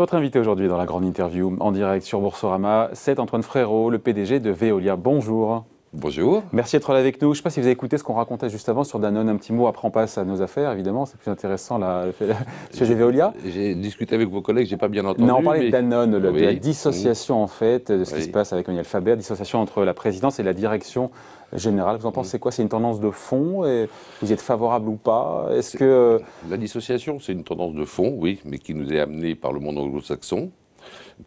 Votre invité aujourd'hui dans la grande interview en direct sur Boursorama, c'est Antoine Frérot, le PDG de Veolia. Bonjour. Bonjour. Merci d'être là avec nous. Je ne sais pas si vous avez écouté ce qu'on racontait juste avant sur Danone, un petit mot, après on passe à nos affaires, évidemment, c'est plus intéressant là, chez les Veolia. J'ai discuté avec vos collègues, j'ai pas bien entendu. Non, on parlait de Danone, de la dissociation en fait, de ce qui se passe avec Emmanuel Faber, dissociation entre la présidence et la direction Général, Vous en pensez mm. quoi C'est une tendance de fond et Vous y êtes favorable ou pas Est-ce que euh, la dissociation, c'est une tendance de fond, oui, mais qui nous est amenée par le monde anglo-saxon,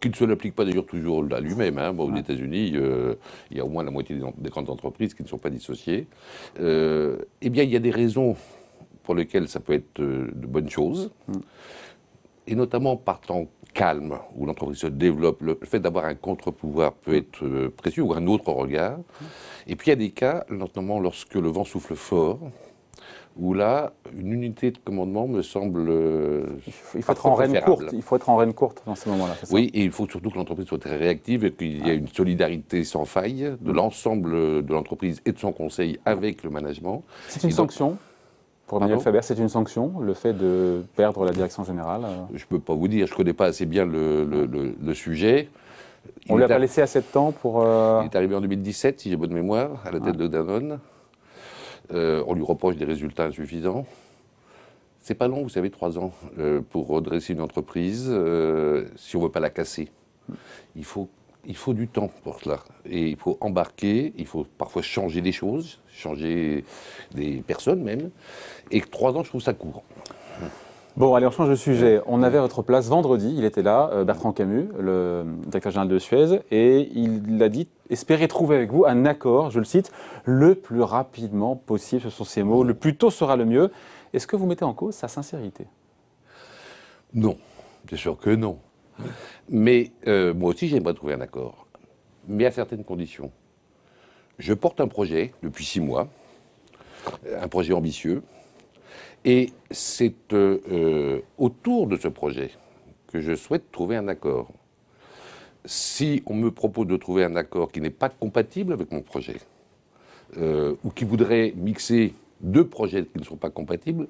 qui ne se l'applique pas d'ailleurs toujours à lui-même. Hein. aux États-Unis, euh, il y a au moins la moitié des, grandes entreprises qui ne sont pas dissociées. Euh, eh bien, il y a des raisons pour lesquelles ça peut être de bonnes choses. Mm et notamment par temps calme, où l'entreprise se développe, le fait d'avoir un contre-pouvoir peut être euh, précieux, ou un autre regard. Et puis il y a des cas, notamment lorsque le vent souffle fort, où là, une unité de commandement me semble. Euh, il faut, être en reine courte. Il faut être en reine courte dans ces moments-là. Oui, et il faut surtout que l'entreprise soit très réactive et qu'il y ait ah. une solidarité sans faille de mm. l'ensemble de l'entreprise et de son conseil avec le management. C'est une sanction pour Emmanuel Faber, c'est une sanction, le fait de perdre la direction générale euh Je ne peux pas vous dire, je ne connais pas assez bien le, sujet. On ne l'a pas laissé à 7 ans pour... Euh Il est arrivé en 2017, si j'ai bonne mémoire, à la tête ah. de Danone. Euh, on lui reproche des résultats insuffisants. C'est pas long, vous savez, trois ans pour redresser une entreprise si on ne veut pas la casser. Hmm. Il faut il faut du temps pour cela. Et il faut embarquer, il faut parfois changer des choses, changer des personnes même. Et trois ans, je trouve ça court. Bon, allez, on change de sujet. On avait à votre place vendredi, il était là, euh, Bertrand Camus, le directeur général de Suez, et il a dit espérer trouver avec vous un accord, je le cite, le plus rapidement possible, ce sont ses mots, le plus tôt sera le mieux. Est-ce que vous mettez en cause sa sincérité Non, bien sûr que non. Mais euh, moi aussi, j'aimerais trouver un accord, mais à certaines conditions. Je porte un projet depuis six mois, euh, un projet ambitieux, et c'est euh, autour de ce projet que je souhaite trouver un accord. Si on me propose de trouver un accord qui n'est pas compatible avec mon projet, ou qui voudrait mixer deux projets qui ne sont pas compatibles,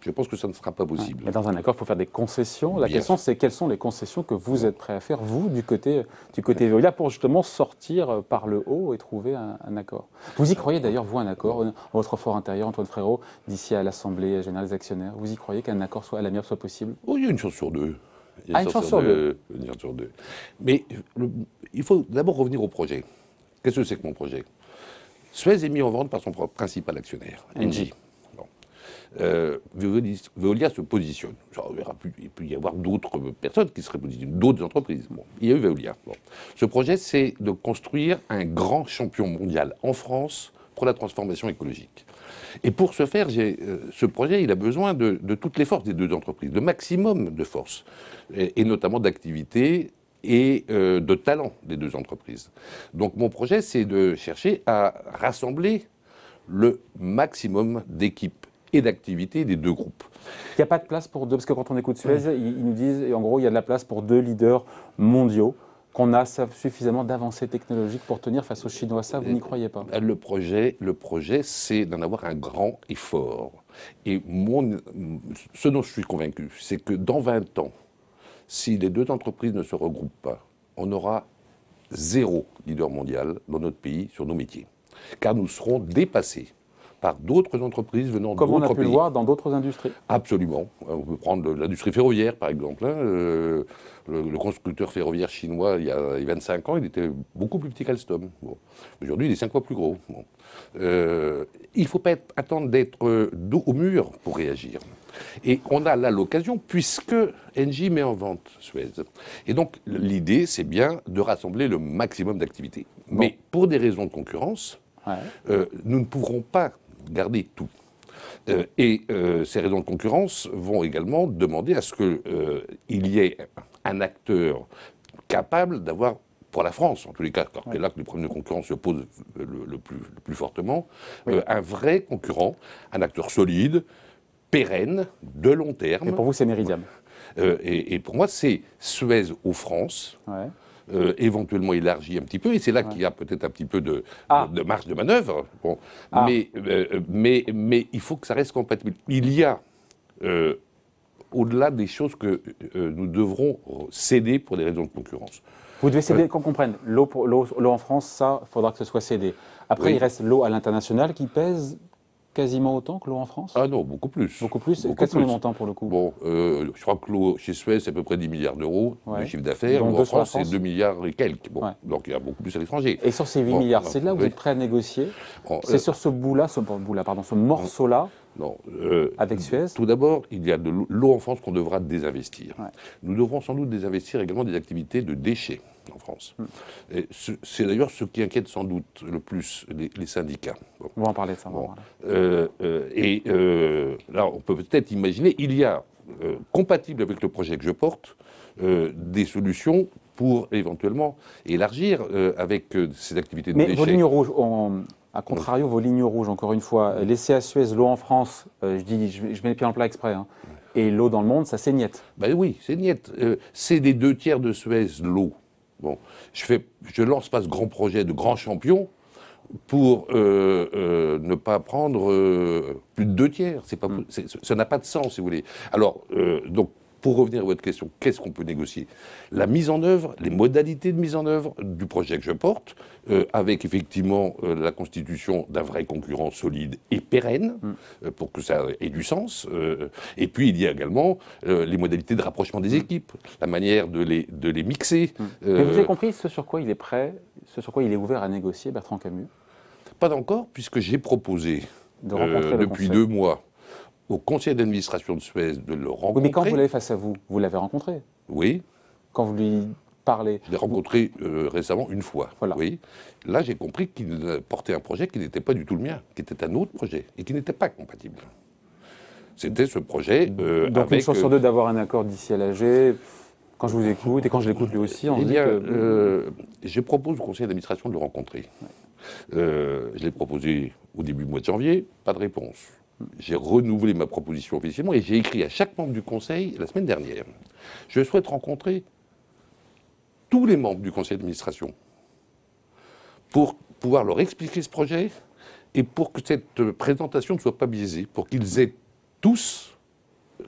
je pense que ça ne sera pas possible. dans un accord, il faut faire des concessions. La question, c'est quelles sont les concessions que vous êtes prêts à faire, vous, du côté, du côté pour justement sortir par le haut et trouver un, accord. Vous y euh. croyez d'ailleurs, vous, un accord Votre fort intérieur, Antoine Frérot, d'ici à l'Assemblée générale des actionnaires, vous y croyez qu'un accord soit à l'amiable soit possible Oui, oh, il y a une chance sur deux. ah, une, chance sur deux. Mais euh, il faut d'abord revenir au projet. Qu'est-ce que c'est que mon projet Suez est mis en vente par son principal actionnaire, Engie. Euh, Veolia se positionne. il, peut y avoir d'autres personnes qui seraient positionnées, d'autres entreprises. il y a eu Veolia. Ce projet, c'est de construire un grand champion mondial en France pour la transformation écologique. Et pour ce faire, euh, ce projet, il a besoin de, toutes les forces des deux entreprises, le maximum de forces, et, notamment d'activité et euh, de talent des deux entreprises. Donc mon projet, c'est de chercher à rassembler le maximum d'équipes et d'activité des deux groupes. Il n'y a pas de place pour deux, parce que quand on écoute Suez, ils, nous disent, en gros, il y a de la place pour deux leaders mondiaux qu'on a suffisamment d'avancées technologiques pour tenir face aux Chinois. Ça, vous n'y croyez pas Le projet, le projet c'est d'en avoir un grand effort. Et mon, ce dont je suis convaincu, c'est que dans 20 ans, si les deux entreprises ne se regroupent pas, on aura zéro leader mondial dans notre pays sur nos métiers. Car nous serons dépassés par d'autres entreprises venant d'autres pays. Comme on a pu le voir dans d'autres industries. Absolument. On peut prendre l'industrie ferroviaire, par exemple. Hein. Euh, le, constructeur ferroviaire chinois, il y a 25 ans, il était beaucoup plus petit qu'Alstom. Bon. Aujourd'hui, il est 5 fois plus gros. Euh, il ne faut pas attendre d'être euh, dos au mur pour réagir. Et on a là l'occasion, puisque Engie met en vente Suez. Et donc, l'idée, c'est bien de rassembler le maximum d'activités. Mais pour des raisons de concurrence, nous ne pourrons pas garder tout. Euh, et euh, ces raisons de concurrence vont également demander à ce qu'il euh, y ait un acteur capable d'avoir, pour la France en tous les cas, car c'est là que les problème de concurrence se pose le, plus, plus, fortement, un vrai concurrent, un acteur solide, pérenne, de long terme. Et pour vous, c'est méridien. – et, pour moi, c'est Suez ou France. Euh, éventuellement élargie un petit peu, et c'est là qu'il y a peut-être un petit peu de, ah. de, marge de manœuvre. Ah. Mais, euh, mais, mais il faut que ça reste compatible. Il y a, euh, au-delà des choses que nous devrons céder pour des raisons de concurrence. Vous devez céder, qu'on comprenne, l'eau en France, ça, il faudra que ce soit cédé. Après, il reste l'eau à l'international qui pèse quasiment autant que l'eau en France Ah non, beaucoup plus. Beaucoup plus quest Quels sont les pour le coup Bon, euh, je crois que l'eau chez Suez, c'est à peu près 10 milliards d'euros de chiffre d'affaires. en France, c'est 2 milliards et quelques. Donc il y a beaucoup plus à l'étranger. Et sur ces 8 milliards, c'est euh, là où vous êtes prêt à négocier C'est euh, sur ce bout-là, ce, bout ce morceau-là non, avec Suez Tout d'abord, il y a de l'eau en France qu'on devra désinvestir. Nous devrons sans doute désinvestir également des activités de déchets en France. C'est d'ailleurs ce qui inquiète sans doute le plus les, syndicats. On va en parler de ça. Euh, euh, et euh, là, on peut peut-être imaginer, il y a, compatible avec le projet que je porte, des solutions pour éventuellement élargir avec ces activités de Mais vos lignes rouges, à contrario, vos lignes rouges, encore une fois, laisser à Suez l'eau en France, je, dis, je, mets les pieds en plat exprès, hein, et l'eau dans le monde, ça c'est niette. Ben oui, c'est niette. c'est des deux tiers de Suez, l'eau. Bon, je ne je lance pas ce grand projet de grand champion pour euh, euh, ne pas prendre euh, plus de deux tiers. C'est pas, ça hmm. n'a pas de sens, si vous voulez. Alors, donc, pour revenir à votre question, qu'est-ce qu'on peut négocier La mise en œuvre, les modalités de mise en œuvre du projet que je porte, euh, avec effectivement euh, la constitution d'un vrai concurrent solide et pérenne, mm. euh, pour que ça ait du sens. et puis il y a également les modalités de rapprochement des mm. équipes, la manière de les, de les mixer. Mm. Mais vous avez compris ce sur quoi il est prêt, ce sur quoi il est ouvert à négocier, Bertrand Camus Pas encore, puisque j'ai proposé depuis deux mois au conseil d'administration de Suez de le rencontrer. Oui, mais quand vous l'avez face à vous, vous l'avez rencontré Oui. Quand vous lui parlez. Je l'ai rencontré euh, récemment une fois. Voilà. Oui. Là, j'ai compris qu'il portait un projet qui n'était pas du tout le mien, qui était un autre projet et qui n'était pas compatible. C'était ce projet. Euh, Donc, une chance sur euh, deux d'avoir un accord d'ici à l'AG quand je vous écoute et quand je l'écoute lui aussi, on eh bien, je propose au conseil d'administration de le rencontrer. je l'ai proposé au début du mois de janvier, pas de réponse j'ai renouvelé ma proposition officiellement et j'ai écrit à chaque membre du Conseil la semaine dernière. Je souhaite rencontrer tous les membres du Conseil d'administration pour pouvoir leur expliquer ce projet et pour que cette présentation ne soit pas biaisée, pour qu'ils aient tous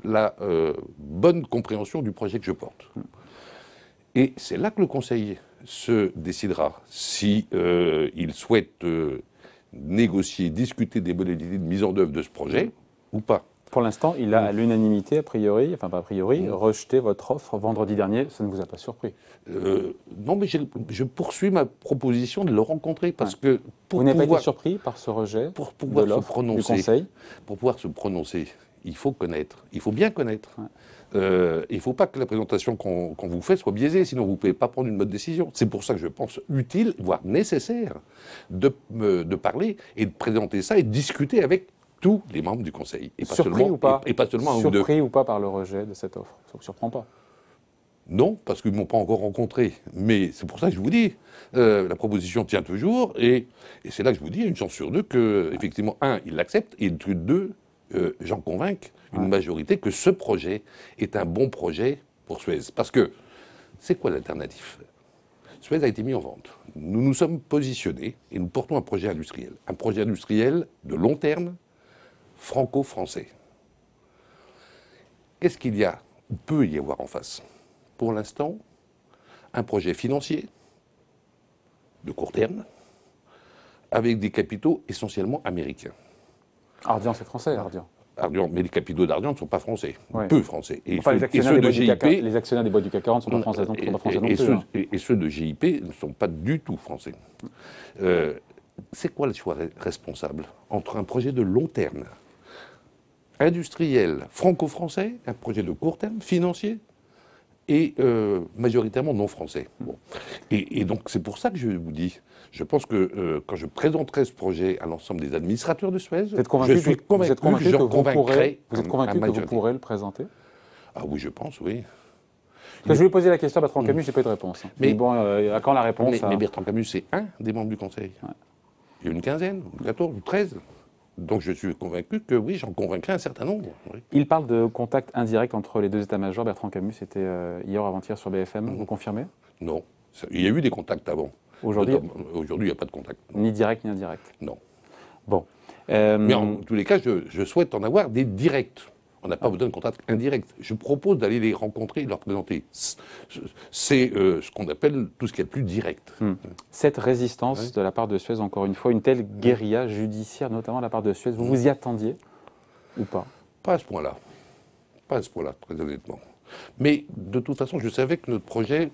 la euh, bonne compréhension du projet que je porte. Et c'est là que le Conseil se décidera si euh, il souhaite euh, négocier, discuter des modalités de mise en œuvre de ce projet mm. ou pas. Pour l'instant, il a mm. à l'unanimité, a priori, enfin pas a priori, mm. rejeté votre offre vendredi dernier. Ça ne vous a pas surpris euh, Non, mais je poursuis ma proposition de le rencontrer parce que pour vous n'avez pas été surpris par ce rejet pour pouvoir se prononcer, conseil. Pour pouvoir se prononcer, il faut connaître, il faut bien connaître. Euh, il ne faut pas que la présentation qu'on vous fait soit biaisée, sinon vous ne pouvez pas prendre une bonne décision. C'est pour ça que je pense utile, voire nécessaire, de, parler et de présenter ça et de discuter avec tous les membres du Conseil. Et pas Surpris seulement, ou pas et, pas seulement Surpris ou, pas par le rejet de cette offre Ça ne vous surprend pas non, parce qu'ils ne m'ont pas encore rencontré. Mais c'est pour ça que je vous dis, euh, la proposition tient toujours, et, c'est là que je vous dis, une chance sur deux que, effectivement, un, ils l'acceptent, et deux, euh, j'en convainc une majorité que ce projet est un bon projet pour Suez. Parce que c'est quoi l'alternatif Suez a été mis en vente. Nous nous sommes positionnés et nous portons un projet industriel. Un projet industriel de long terme, franco-français. Qu'est-ce qu'il y a ou peut y avoir en face Pour l'instant, un projet financier de court terme avec des capitaux essentiellement américains. Ardian, c'est français, ah. Ardian. Ardian, mais les capitaux d'Ardian ne sont pas français, peu français. Et, enfin, ceux, les actionnaires de GIP. les actionnaires des boîtes du CAC 40 sont pas français, donc, et, pas français et, non et, hein. ceux de GIP ne sont pas du tout français. Euh, c'est quoi le choix responsable entre un projet de long terme industriel franco-français, un projet de court terme financier et euh, majoritairement non français. Et, donc c'est pour ça que je vous dis, je pense que euh, quand je présenterai ce projet à l'ensemble des administrateurs de Suez, vous êtes convaincu je suis convaincu, vous êtes convaincu que, vous, pourrez, êtes convaincu que vous pourrez le présenter Ah oui, je pense, oui. que je voulais poser la question à Bertrand Camus, j'ai pas eu de réponse. Mais, bon, euh, à quand la réponse Mais, hein Bertrand Camus, c'est un des membres du Conseil. Il y a une quinzaine, ou 14, ou 13. Donc je suis convaincu que oui, j'en convaincrai un certain nombre. Il parle de contact indirect entre les deux états-majors. Bertrand Camus, était euh, hier avant-hier sur BFM. Vous confirmez Non. Il y a eu des contacts avant. Aujourd'hui Aujourd'hui, il n'y a pas de contact. Ni direct, ni indirect Non. Bon. Euh, Mais en tous les cas, je souhaite en avoir des directs on n'a pas besoin de contact indirect. Je propose d'aller les rencontrer et de leur présenter. C'est euh, ce qu'on appelle tout ce qui est plus direct. Hmm. Cette résistance de la part de Suez, encore une fois, une telle guérilla judiciaire, notamment de la part de Suez, vous hmm. vous y attendiez ou pas Pas à ce point-là. Pas à ce point-là, très honnêtement. Mais de toute façon, je savais que notre projet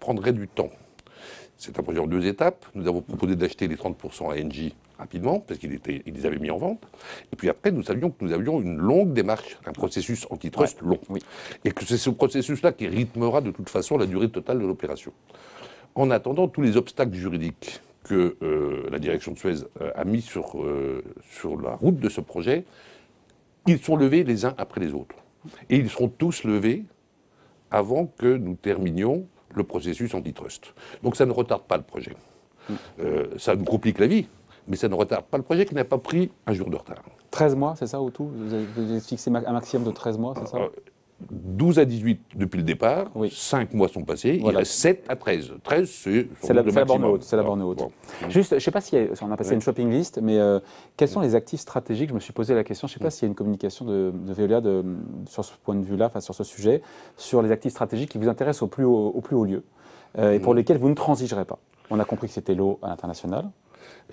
prendrait du temps. C'est un projet en deux étapes. Nous avons proposé d'acheter les 30% à Engie rapidement, parce qu'ils les avaient mis en vente. Et puis après, nous savions que nous avions une longue démarche, un processus antitrust long. Et que c'est ce processus-là qui rythmera de toute façon la durée totale de l'opération. En attendant, tous les obstacles juridiques que euh, la direction de Suez euh, a mis sur, euh, sur la route de ce projet, ils sont levés les uns après les autres. Et ils seront tous levés avant que nous terminions le processus antitrust. Donc ça ne retarde pas le projet. Mm. ça nous complique la vie, mais ça ne retarde pas le projet qui n'a pas pris un jour de retard. 13 mois, c'est ça au tout vous avez, fixé un maximum de 13 mois, c'est ça 12 euh, à 18 depuis le départ, oui. 5 mois sont passés, il reste 7 à 13. 13, c'est, c'est la, borne haute. C'est la borne haute. Juste, je ne sais pas si on a passé une shopping list, mais euh, quels sont les actifs stratégiques Je me suis posé la question, je ne sais pas s'il y a une communication de, Veolia de, sur ce point de vue-là, enfin sur ce sujet, sur les actifs stratégiques qui vous intéressent au plus haut, au plus haut lieu euh, et pour lesquels vous ne transigerez pas. On a compris que c'était l'eau à l'international,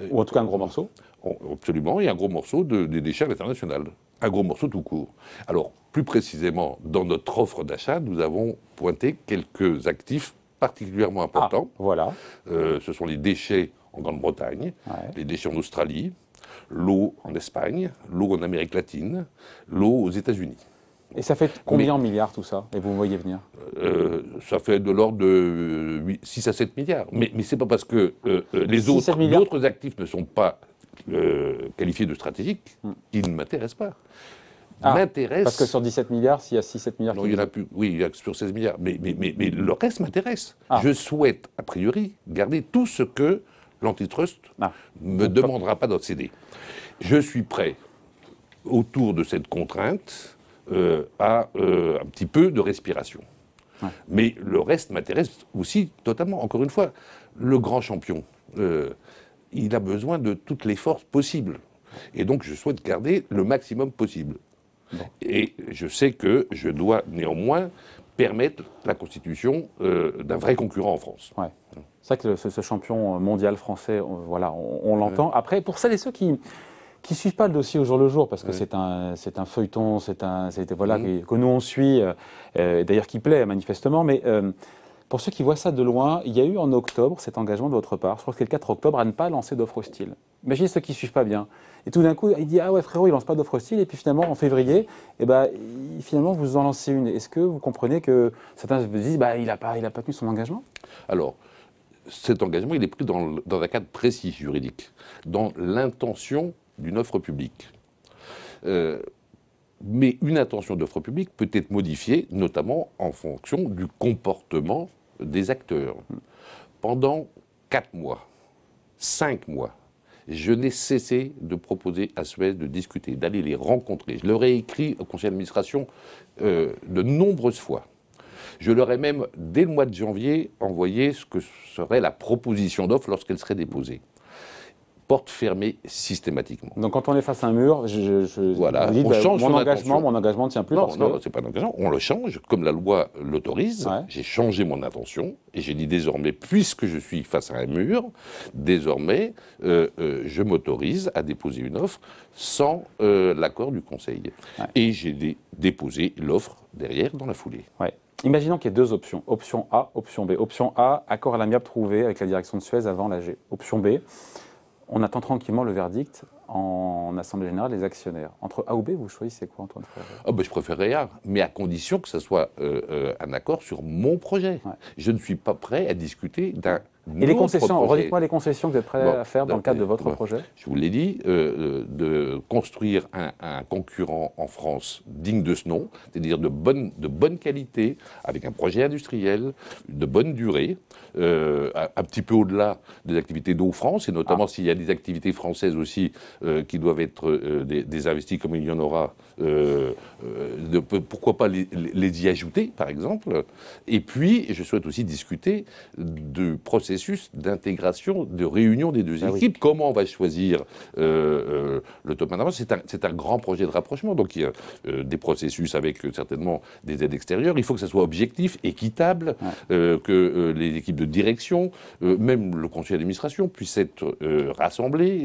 ou en tout cas un gros morceau oh, Absolument, et un gros morceau des déchets à l'international. Un gros morceau tout court. Alors, plus précisément, dans notre offre d'achat, nous avons pointé quelques actifs particulièrement ah, importants. voilà. Euh, ce sont les déchets en Grande-Bretagne, les déchets en Australie, l'eau en Espagne, l'eau en Amérique latine, l'eau aux États-Unis. Et ça fait combien en milliards tout ça Et vous voyez venir euh, Ça fait de l'ordre de 8, 6 à 7 milliards. Mais, mais ce n'est pas parce que euh, euh, les autres, actifs ne sont pas qualifiés de stratégiques qu'ils hmm. ne m'intéressent pas. Ah, parce que sur 17 milliards, s'il y a 6-7 milliards. Non, il n'y en a plus. Oui, il a sur 16 milliards. Mais, le reste m'intéresse. Ah. Je souhaite, a priori, garder tout ce que l'antitrust ne ah. me demandera pas céder Je suis prêt, autour de cette contrainte, à euh, euh, un petit peu de respiration. Mais le reste m'intéresse aussi totalement. Encore une fois, le grand champion, euh, il a besoin de toutes les forces possibles. Et donc, je souhaite garder le maximum possible. Et je sais que je dois néanmoins permettre la constitution d'un vrai concurrent en France. C'est vrai que ce, champion mondial français, voilà, on l'entend. Après, pour celles et ceux qui qui suivent pas le dossier au jour le jour, parce que c'est un, un feuilleton, c'est un, voilà, que, nous on suit, euh, euh, d'ailleurs qui plaît manifestement, mais euh, pour ceux qui voient ça de loin, il y a eu en octobre cet engagement de votre part, je crois que c'est le 4 octobre, à ne pas lancer d'offre hostile. Imaginez ceux qui ne suivent pas bien. Et tout d'un coup, il dit Ah ouais, frérot, il lance pas d'offre hostile, Et puis finalement, en février, et eh ben, finalement, vous en lancez une. Est-ce que vous comprenez que certains se disent bah, Il n'a pas, il a pas tenu son engagement Alors, cet engagement, il est pris dans, dans un cadre précis juridique, dans l'intention d'une offre publique. Euh, mais une intention d'offre publique peut être modifiée, notamment en fonction du comportement des acteurs. Pendant quatre mois, cinq mois, je n'ai cessé de proposer à Suez de discuter, d'aller les rencontrer. Je leur ai écrit au conseil d'administration euh, de nombreuses fois. Je leur ai même, dès le mois de janvier, envoyé ce que serait la proposition d'offre lorsqu'elle serait déposée porte fermée systématiquement. Donc quand on est face à un mur, je, on ben, change mon engagement, mon engagement ne tient plus. Non, ce non, c'est pas un engagement, on le change comme la loi l'autorise. J'ai changé mon intention et j'ai dit désormais, puisque je suis face à un mur, désormais, euh, euh, je m'autorise à déposer une offre sans euh, l'accord du Conseil. Et j'ai déposé l'offre derrière dans la foulée. Imaginons qu'il y ait deux options, option A, option B. Option A, accord à l'amiable trouvé avec la direction de Suez avant l'AG. Option B, on attend tranquillement le verdict en Assemblée Générale des actionnaires. Entre A ou B, vous choisissez quoi, Antoine ah ben, Je préférerais A, mais à condition que ce soit euh, euh, un accord sur mon projet. Je ne suis pas prêt à discuter d'un et les concessions, redites-moi les concessions que vous êtes prêt à faire dans le cadre de votre euh, projet. Je vous l'ai dit, euh, euh, de construire un, concurrent en France digne de ce nom, c'est-à-dire de bonne, de bonne qualité, avec un projet industriel, de bonne durée, un, petit peu au-delà des activités d'eau France, et notamment ah. s'il y a des activités françaises aussi qui doivent être des, investis comme il y en aura, pourquoi pas les, les y ajouter, par exemple. Et puis, je souhaite aussi discuter du processus processus d'intégration, de réunion des deux ah équipes. Comment on va choisir euh, euh, le top management C'est un, grand projet de rapprochement. Donc il y a euh, des processus avec certainement des aides extérieures. Il faut que ça soit objectif, équitable, que les équipes de direction, même le conseil d'administration, puissent être rassemblées.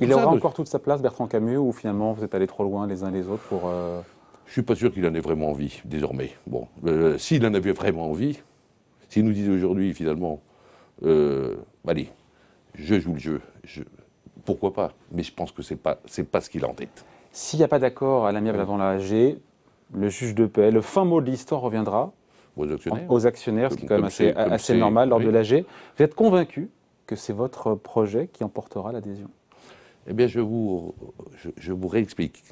il aura encore toute sa place, Bertrand Camus, ou finalement vous êtes allé trop loin les uns les autres pour... Je ne suis pas sûr qu'il en ait vraiment envie, désormais. Bon, s'il en avait vraiment envie, s'il nous disait aujourd'hui, finalement, euh, allez, je joue le jeu. pourquoi pas Mais je pense que ce n'est pas, pas ce qu'il a en tête. S'il n'y a pas d'accord à l'amiable avant la AG, le juge de paix, le fin mot de l'histoire reviendra aux actionnaires, ce qui est quand même assez, normal lors de l'AG. Vous êtes convaincu que c'est votre projet qui emportera l'adhésion Eh bien, je vous, je vous réexplique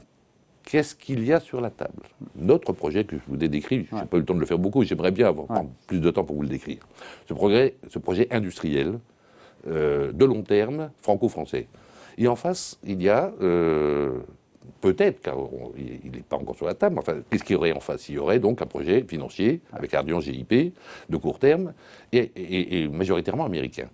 qu'est-ce qu'il y a sur la table Notre projet que je vous ai décrit, je n'ai pas eu le temps de le faire beaucoup, j'aimerais bien avoir plus de temps pour vous le décrire. Ce, projet industriel, euh, de long terme, franco-français. Et en face, il y a, euh, peut-être, car il n'est pas encore sur la table, enfin, qu'est-ce qu'il y aurait en face Il y aurait donc un projet financier avec Ardion GIP, de court terme, et, majoritairement américain.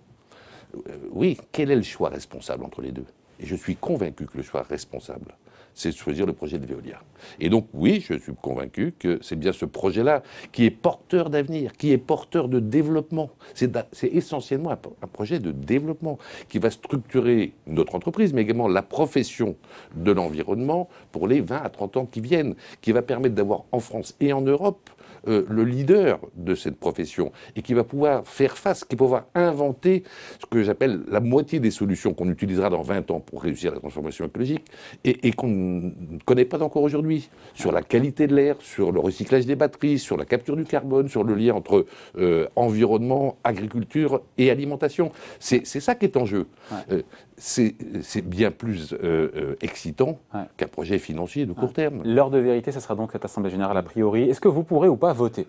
Euh, oui, quel est le choix responsable entre les deux Et je suis convaincu que le choix responsable, c'est choisir le projet de Veolia. Et donc, oui, je suis convaincu que c'est bien ce projet-là qui est porteur d'avenir, qui est porteur de développement. C'est essentiellement un, projet de développement qui va structurer notre entreprise, mais également la profession de l'environnement pour les 20 à 30 ans qui viennent, qui va permettre d'avoir en France et en Europe euh, le leader de cette profession et qui va pouvoir faire face, qui va pouvoir inventer ce que j'appelle la moitié des solutions qu'on utilisera dans 20 ans pour réussir la transformation écologique et qu'on ne connaît pas encore aujourd'hui, sur la qualité de l'air, sur le recyclage des batteries, sur la capture du carbone, sur le lien entre euh, environnement, agriculture et alimentation. C'est ça qui est en jeu. Euh, c'est bien plus euh, excitant qu'un projet financier de court terme. L'heure de vérité, ce sera donc cette Assemblée générale a priori. Est-ce que vous pourrez ou pas voter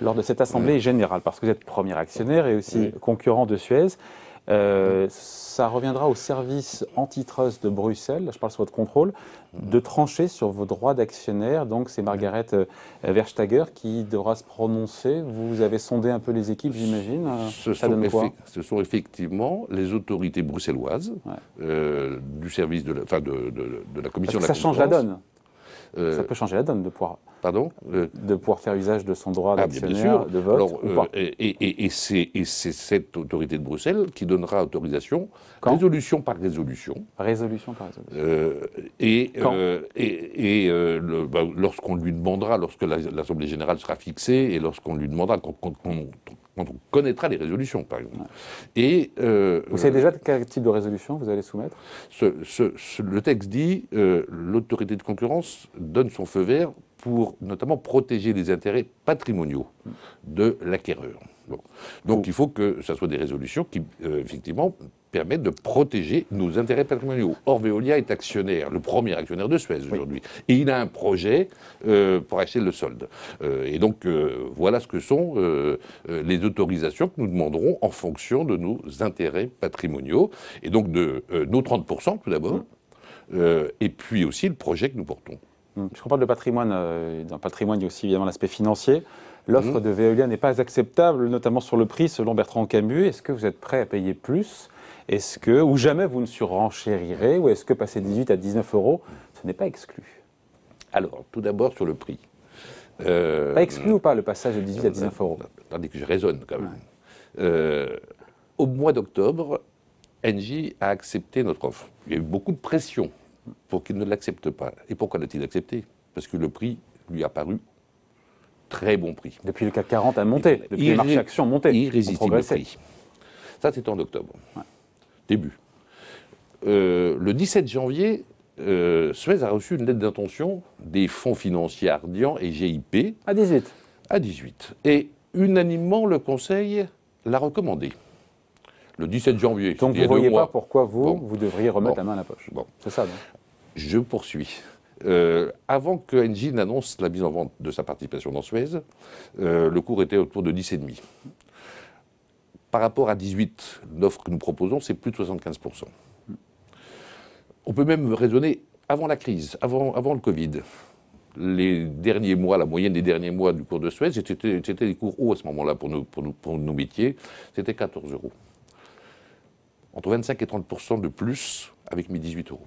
lors de cette Assemblée générale Parce que vous êtes premier actionnaire et aussi concurrent de Suez. Euh, ça reviendra au service antitrust de Bruxelles, je parle sur votre contrôle, de trancher sur vos droits d'actionnaire. Donc c'est Margaret euh, Verstager qui devra se prononcer. Vous avez sondé un peu les équipes, j'imagine. Euh, ce, ça sont donne quoi ce sont effectivement les autorités bruxelloises du service de la, de, de, la Commission Ça change la donne. Euh, ça peut changer la donne de pouvoir. Pardon euh, De pouvoir faire usage de son droit ah, d'actionnaire, de vote. ou euh, et, et c'est cette autorité de Bruxelles qui donnera autorisation, résolution par résolution. Résolution par résolution. et et, bah, lorsqu'on lui demandera, lorsque l'Assemblée générale sera fixée et lorsqu'on lui demandera, on connaîtra les résolutions, par exemple. Euh, vous savez déjà quel type de résolution vous allez soumettre Le texte dit euh, l'autorité de concurrence donne son feu vert pour notamment protéger les intérêts patrimoniaux hmm. de l'acquéreur. Donc il faut que ce soit des résolutions qui, euh, effectivement, permettent de protéger nos intérêts patrimoniaux. Or, Veolia est actionnaire, le premier actionnaire de Suez aujourd'hui. Et il a un projet euh, pour acheter le solde. Euh, et donc, euh, voilà ce que sont les autorisations que nous demanderons en fonction de nos intérêts patrimoniaux. Et donc, de nos 30% tout d'abord, mm. et puis aussi le projet que nous portons. Je mm. Puisqu'on parle de patrimoine, dans le patrimoine, il y a aussi évidemment l'aspect financier. L'offre mm. de Veolia n'est pas acceptable, notamment sur le prix, selon Bertrand Camus. Est-ce que vous êtes prêt à payer plus est-ce que, ou jamais vous ne surenchérirez, ou est-ce que passer 18 à 19 euros, ce n'est pas exclu Alors, tout d'abord sur le prix. Euh, pas exclu ou pas le passage de 18 à 19 euros Tandis que je raisonne quand même. Euh, au mois d'octobre, Engie a accepté notre offre. Il y a eu beaucoup de pression pour qu'il ne l'accepte pas. Et pourquoi l'a-t-il accepté Parce que le prix lui a paru très bon prix. Depuis le CAC 40 a monté, depuis les marchés actions monté. Irrésistible prix. Ça, c'était en octobre début. Euh, le 17 janvier, euh, Suez a reçu une lettre d'intention des fonds financiers Ardian et GIP. À 18. À 18. Et unanimement, le Conseil l'a recommandé. Le 17 janvier. Donc vous ne voyez pas pourquoi vous, vous devriez remettre la main à la poche. Bon. C'est ça, Je poursuis. Euh, avant que Engie n'annonce la mise en vente de sa participation dans Suez, le cours était autour de 10,5. Par rapport à 18, l'offre que nous proposons, c'est plus de 75%. On peut même raisonner avant la crise, avant, avant le Covid. Les derniers mois, la moyenne des derniers mois du cours de Suez, c'était des cours hauts à ce moment-là pour pour, pour nos métiers, c'était 14 euros. Entre 25 et 30 de plus avec mes 18 euros.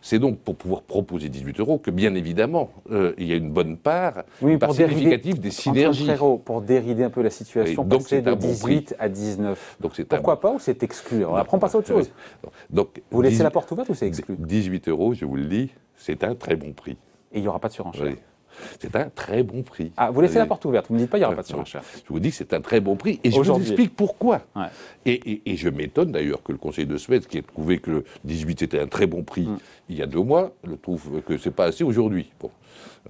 C'est donc pour pouvoir proposer 18 euros que, bien évidemment, euh, il y a une bonne part, une part significative des synergies. pour dérider un peu la situation, donc passer de 18 prix. à 19. Donc Pourquoi pas ou c'est exclu On n'apprend pas ça autre chose. Donc, vous laissez la porte ouverte ou c'est exclu 18 euros, je vous le dis, c'est un très bon prix. Et il n'y aura pas de surenchère c'est un très bon prix. Ah, vous laissez la euh, porte ouverte, vous ne me dites pas qu'il n'y aura pas de Je vous dis que c'est un très bon prix et je vous explique pourquoi. Et, je m'étonne d'ailleurs que le Conseil de Suède, qui a trouvé que le 18 était un très bon prix mm. il y a deux mois, le trouve que c'est pas assez aujourd'hui. Bon.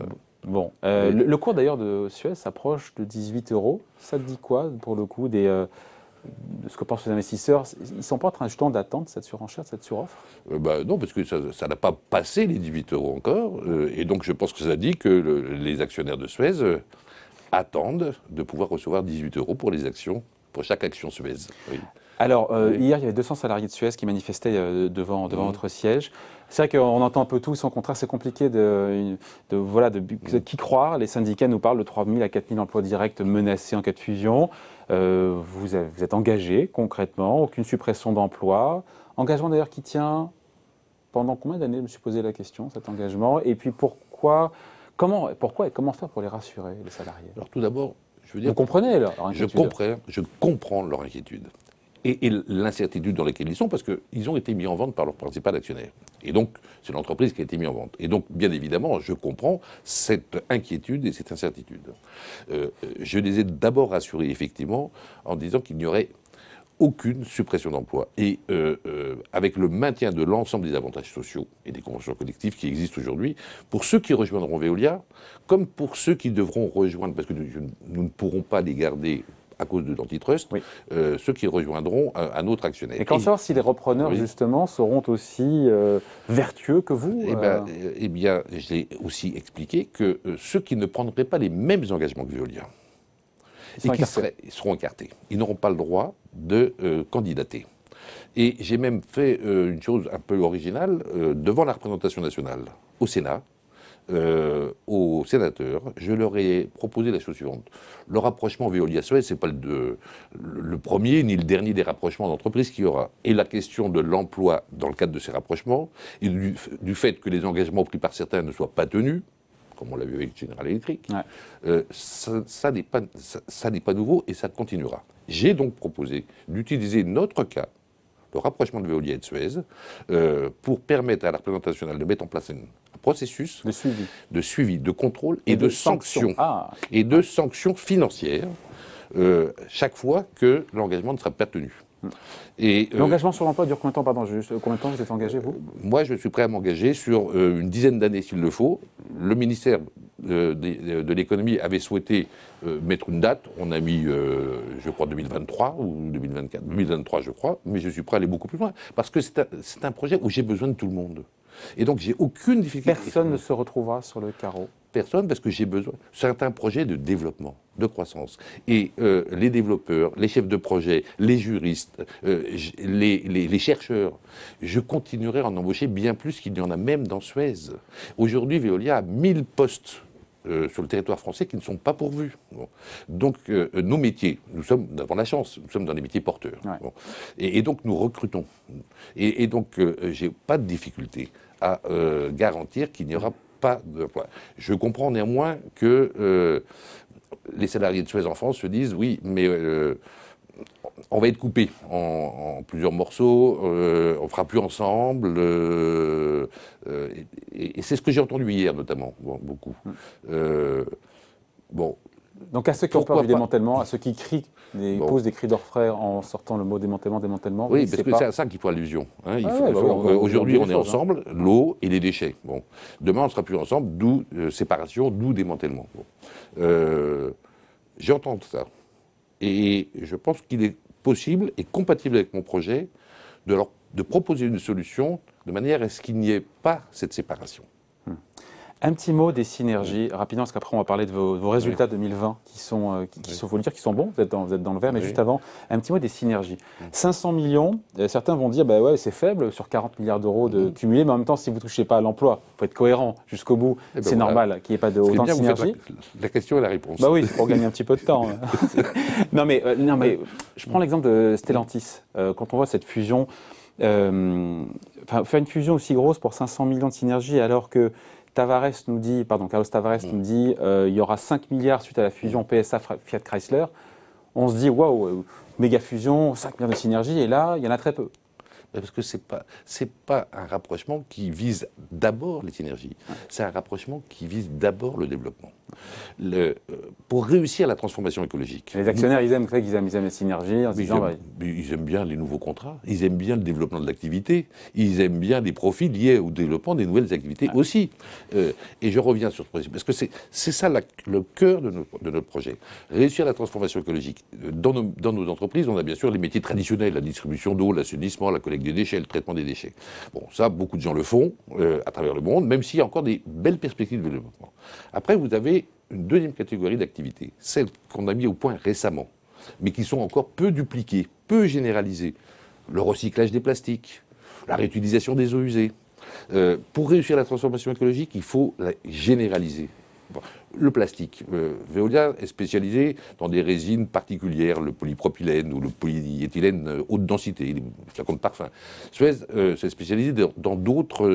Euh, bon, euh, le, cours d'ailleurs de Suez s'approche de 18 euros. Ça te dit quoi pour le coup des, de ce que pensent les investisseurs, ils ne sont pas en train justement d'attendre cette surenchère, cette suroffre euh, bah, Non, parce que ça n'a pas passé les 18 euros encore. Euh, et donc je pense que ça dit que les actionnaires de Suez euh, attendent de pouvoir recevoir 18 euros pour les actions, pour chaque action Suez. Alors, hier, il y avait 200 salariés de Suez qui manifestaient devant, devant mmh. votre siège. C'est vrai qu'on entend un peu tout, son contraire, c'est compliqué de, voilà, mmh. de, qui croire. Les syndicats nous parlent de 3 000 à 4 000 emplois directs menacés en cas de fusion. Euh, vous, êtes engagé concrètement, aucune suppression d'emploi. Engagement d'ailleurs qui tient pendant combien d'années, je me suis posé la question, cet engagement Et puis pourquoi, comment, pourquoi et comment faire pour les rassurer, les salariés Alors tout d'abord, je veux dire. Vous comprenez leur inquiétude Je comprends, je comprends leur inquiétude et, l'incertitude dans laquelle ils sont, parce qu'ils ont été mis en vente par leur principal actionnaire. Et donc, c'est l'entreprise qui a été mise en vente. Et donc, bien évidemment, je comprends cette inquiétude et cette incertitude. Euh, euh, je les ai d'abord rassurés, effectivement, en disant qu'il n'y aurait aucune suppression d'emplois. Et euh, avec le maintien de l'ensemble des avantages sociaux et des conventions collectives qui existent aujourd'hui, pour ceux qui rejoindront Veolia, comme pour ceux qui devront rejoindre, parce que nous ne pourrons pas les garder à cause de l'antitrust, euh, ceux qui rejoindront un, autre actionnaire. Et qu'en savoir si les repreneurs, justement, seront aussi euh, vertueux que vous Eh bien, euh eh, eh bien, j'ai aussi expliqué que ceux qui ne prendraient pas les mêmes engagements que Veolia, ils, seront écartés. Ils n'auront pas le droit de candidater. Et j'ai même fait une chose un peu originale devant la représentation nationale au Sénat. Euh, aux sénateurs, je leur ai proposé la chose suivante. Le rapprochement Veolia-Suez, ce n'est pas le, premier ni le dernier des rapprochements d'entreprise qu'il y aura. Et la question de l'emploi dans le cadre de ces rapprochements, et du, fait que les engagements pris par certains ne soient pas tenus, comme on l'a vu avec General Electric, euh, ça, n'est pas, nouveau et ça continuera. J'ai donc proposé d'utiliser notre cas le rapprochement de Veolia et de Suez, euh, pour permettre à la représentation nationale de mettre en place une, processus de suivi, de, contrôle et, de, sanctions. Ah. Et de sanctions financières euh, chaque fois que l'engagement ne sera pas tenu. Hmm. Euh, l'engagement sur l'emploi dure combien de temps Pardon, juste, combien de temps vous êtes engagé, vous euh, Moi, je suis prêt à m'engager sur une dizaine d'années s'il le faut. Le ministère de, l'économie avait souhaité mettre une date. On a mis, je crois, 2023 ou 2024, 2023, je crois. Mais je suis prêt à aller beaucoup plus loin. Parce que c'est un projet où j'ai besoin de tout le monde. Et donc, j'ai aucune difficulté. Personne ne se retrouvera sur le carreau. Personne, parce que j'ai besoin. Certains projets de développement, de croissance. Et euh, les développeurs, les chefs de projet, les juristes, euh, les, les, chercheurs, je continuerai à en embaucher bien plus qu'il y en a même dans Suez. Aujourd'hui, Veolia a 1000 postes euh, sur le territoire français qui ne sont pas pourvus. Donc euh, nos métiers, nous sommes, nous avons la chance, nous sommes dans des métiers porteurs. Et, donc nous recrutons. Et, donc euh, j'ai pas de difficulté à garantir qu'il n'y aura pas de. Je comprends néanmoins que les salariés de Suez en France se disent oui, mais on va être coupé en, plusieurs morceaux, on euh, on fera plus ensemble. Euh, euh, et, c'est ce que j'ai entendu hier, notamment, beaucoup. Mm. bon. Donc à ceux qui ont peur du démantèlement, à ceux qui crient, des, des cris d'orfraie en sortant le mot démantèlement, démantèlement. Oui, parce que c'est à ça qu'il faut allusion. Hein, ah bah aujourd'hui, on, est hein. ensemble, l'eau et les déchets. Bon. Demain, on ne sera plus ensemble, d'où séparation, d'où démantèlement. Bon. J'entends ça. Et je pense qu'il est possible et compatible avec mon projet de, de proposer une solution de manière à ce qu'il n'y ait pas cette séparation. Un petit mot des synergies, rapidement, parce qu'après on va parler de vos, résultats 2020 qui sont, euh, qui, faut dire, qui sont bons, vous êtes dans, vous êtes dans le vert, mais juste avant, un petit mot des synergies. 500 millions, euh, certains vont dire, bah ouais, c'est faible sur 40 milliards d'euros de cumulés, mais en même temps, si vous ne touchez pas à l'emploi, il faut être cohérent jusqu'au bout, eh ben c'est normal qu'il n'y ait pas de, autant de synergies. La, question et la réponse. Bah oui, pour gagner un petit peu de temps. Hein. non, mais, euh, non, mais je prends l'exemple de Stellantis. quand on voit cette fusion, faire une fusion aussi grosse pour 500 millions de synergies alors que Tavares nous dit, pardon, Carlos Tavares nous mm. dit, euh, il y aura 5 milliards suite à la fusion mm. PSA Fiat Chrysler. On se dit, waouh, méga fusion, 5 milliards de synergie, et là, il y en a très peu. Parce que ce n'est pas, un rapprochement qui vise d'abord les synergies, c'est un rapprochement qui vise d'abord le développement. Euh, pour réussir la transformation écologique. Les actionnaires, ils aiment, très qu'ils ils aiment les synergies. ils, aiment, bien les nouveaux contrats, ils aiment bien le développement de l'activité, ils aiment bien les profits liés au développement des nouvelles activités aussi. Euh, et je reviens sur ce projet, parce que c'est ça le cœur de, notre projet. Réussir la transformation écologique. Euh, dans nos, dans nos entreprises, on a bien sûr les métiers traditionnels, la distribution d'eau, l'assainissement, la collecte des déchets, le traitement des déchets. Bon, ça, beaucoup de gens le font euh, à travers le monde, même s'il y a encore des belles perspectives de développement. Après, vous avez une deuxième catégorie d'activités, celles qu'on a mis au point récemment, mais qui sont encore peu dupliquées, peu généralisées. Le recyclage des plastiques, la réutilisation des eaux usées. Euh, pour réussir la transformation écologique, il faut la généraliser le plastique. Euh, Veolia est spécialisé dans des résines particulières, le polypropylène ou le polyéthylène euh, haute densité, Ça compte de parfum. Suez euh, s'est spécialisé dans d'autres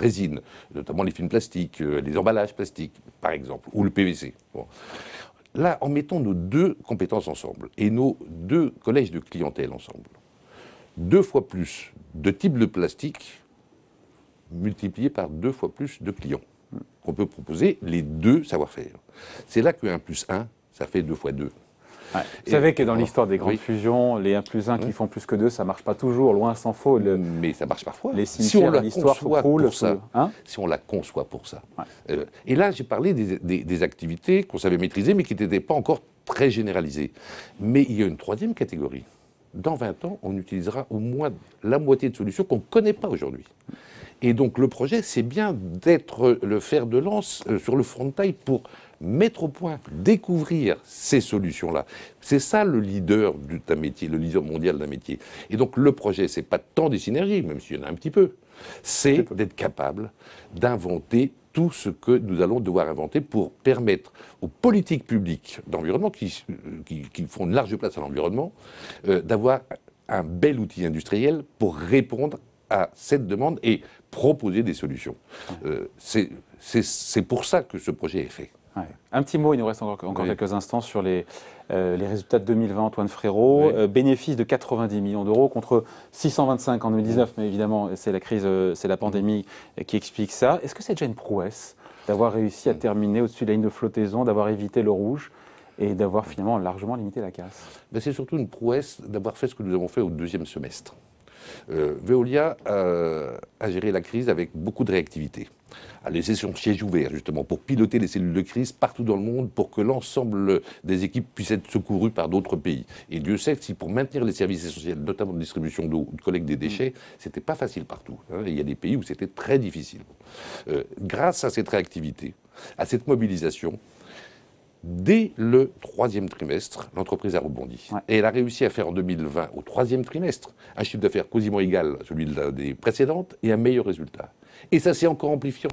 résines, notamment les films plastiques, les emballages plastiques, par exemple, ou le PVC. Là, en mettant nos deux compétences ensemble et nos deux collèges de clientèle ensemble, deux fois plus de types de plastique multipliés par deux fois plus de clients qu'on peut proposer les deux savoir-faire. C'est là que 1 plus 1, ça fait 2 fois 2. Vous savez que dans l'histoire des grandes fusions, les 1 plus 1 qui hein? font plus que 2, ça marche pas toujours, loin s'en faut. Mais ça marche parfois. Hein? si on la conçoit pour ça. si on la conçoit pour ça. et là, j'ai parlé des, des activités qu'on savait maîtriser, mais qui n'étaient pas encore très généralisées. Mais il y a une troisième catégorie. Dans 20 ans, on utilisera au moins la moitié de solutions qu'on ne connaît pas aujourd'hui. Et donc le projet, c'est bien d'être le fer de lance euh, sur le front de taille pour mettre au point, découvrir ces solutions-là. C'est ça le leader métier, le leader mondial d'un métier. Et donc le projet, c'est pas tant des synergies, même s'il y en a un petit peu. C'est d'être capable d'inventer tout ce que nous allons devoir inventer pour permettre aux politiques publiques d'environnement, qui, euh, font une large place à l'environnement, euh, d'avoir un bel outil industriel pour répondre à cette demande et proposer des solutions. Euh, C'est pour ça que ce projet est fait. Un petit mot, il nous reste encore, encore quelques instants sur les, euh, les, résultats de 2020, Antoine Frérot. Euh, bénéfice de 90 millions d'euros contre 625 en 2019, mais évidemment, c'est la crise, euh, c'est la pandémie qui explique ça. Est-ce que c'est déjà une prouesse d'avoir réussi à mm. terminer au-dessus de la ligne de flottaison, d'avoir évité le rouge et d'avoir finalement largement limité la casse ben, C'est surtout une prouesse d'avoir fait ce que nous avons fait au deuxième semestre. Euh, Veolia a géré la crise avec beaucoup de réactivité a laissé son siège ouvert, justement, pour piloter les cellules de crise partout dans le monde, pour que l'ensemble des équipes puissent être secourues par d'autres pays. Et Dieu sait que si pour maintenir les services essentiels, notamment de distribution d'eau ou de collecte des déchets, mm. c'était pas facile partout. Hein. Il y a des pays où c'était très difficile. Euh, grâce à cette réactivité, à cette mobilisation, Dès le troisième trimestre, l'entreprise a rebondi. Et elle a réussi à faire en 2020, au troisième trimestre, un chiffre d'affaires quasiment égal à celui des précédentes et un meilleur résultat. Et ça s'est encore amplifié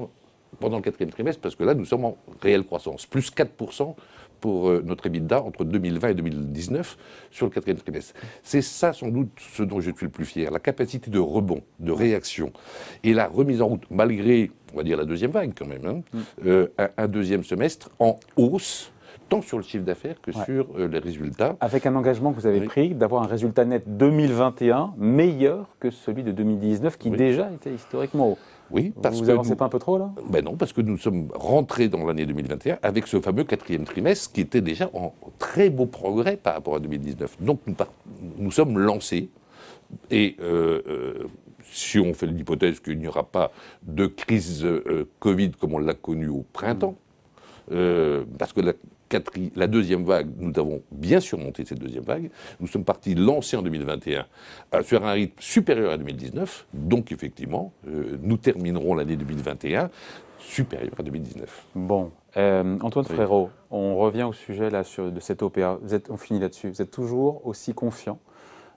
pendant le quatrième trimestre parce que là, nous sommes en réelle croissance, plus 4% pour euh, notre EBITDA entre 2020 et 2019 sur le quatrième trimestre. C'est ça sans doute ce dont je suis le plus fier, la capacité de rebond, de réaction et la remise en route, malgré, on va dire, la deuxième vague quand même, hein, mm. euh, un, deuxième semestre en hausse tant sur le chiffre d'affaires que sur euh, les résultats. Avec un engagement que vous avez pris d'avoir un résultat net 2021 meilleur que celui de 2019 qui déjà était historiquement haut. Oui, parce vous que. Vous avancez pas un peu trop, là Ben non, parce que nous sommes rentrés dans l'année 2021 avec ce fameux quatrième trimestre qui était déjà en très beau progrès par rapport à 2019. Donc nous, sommes lancés et. Euh, euh, si on fait l'hypothèse qu'il n'y aura pas de crise Covid comme on l'a connue au printemps, parce que la, la deuxième vague, nous avons bien surmonté cette deuxième vague. Nous sommes partis lancer en 2021 euh, sur un rythme supérieur à 2019. Donc, effectivement, euh, nous terminerons l'année 2021 supérieure à 2019. Bon. Euh, Antoine Frérot, on revient au sujet de cette OPA. Vous êtes, on finit là-dessus. Vous êtes toujours aussi confiant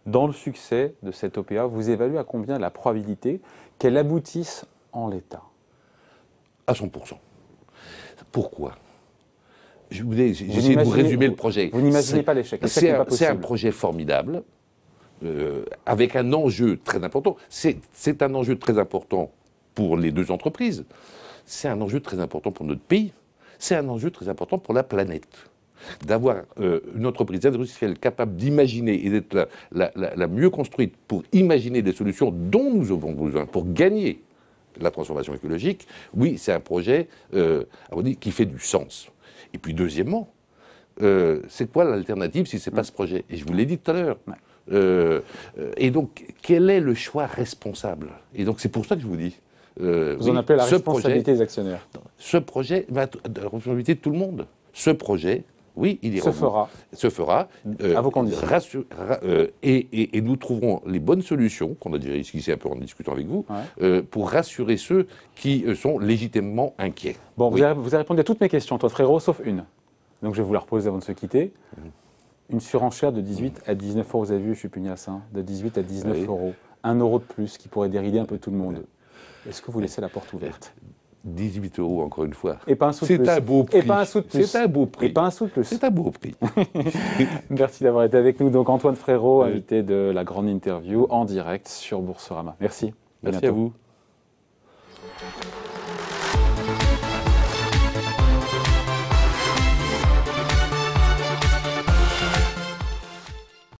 dans le succès de cette OPA. Vous évaluez à combien la probabilité qu'elle aboutisse en l'état À 100%. Pourquoi J'essaie de vous résumer le projet. Vous n'imaginez pas l'échec. C'est un, projet formidable, euh, avec un enjeu très important. C'est un enjeu très important pour les deux entreprises. C'est un enjeu très important pour notre pays. C'est un enjeu très important pour la planète. D'avoir euh, une entreprise industrielle capable d'imaginer et d'être la, mieux construite pour imaginer des solutions dont nous avons besoin pour gagner la transformation écologique, oui, c'est un projet euh, qui fait du sens. Et puis deuxièmement, euh, c'est quoi l'alternative si ce n'est pas ce mm. projet Et je vous l'ai dit tout à l'heure. Euh, et donc, quel est le choix responsable Et donc, c'est pour ça que je vous dis. Euh, vous en appelez la responsabilité des actionnaires. Ce projet, la responsabilité de tout le monde. Ce projet, oui, il y se fera. Se fera. Euh, à vos conditions. Euh, et, nous trouverons les bonnes solutions, qu'on a déjà esquissées un peu en discutant avec vous, euh, pour rassurer ceux qui sont légitimement inquiets. Bon, vous, avez, répondu à toutes mes questions, toi frérot, sauf une. Donc je vais vous la reposer avant de se quitter. Mhm. Une surenchère de 18 mhm. à 19 euros, vous avez vu, je suis hein. à de 18 à 19 euros. Un euro de plus qui pourrait dérider un peu tout le monde. Est-ce que vous laissez la porte ouverte 18 euros, encore une fois. Et pas un sou C'est un beau prix. Et pas un sou plus. C'est un beau prix. pas un plus. C'est un beau prix. Merci d'avoir été avec nous. Donc, Antoine Frérot, invité de la grande interview en direct sur Boursorama. Merci. Merci à vous.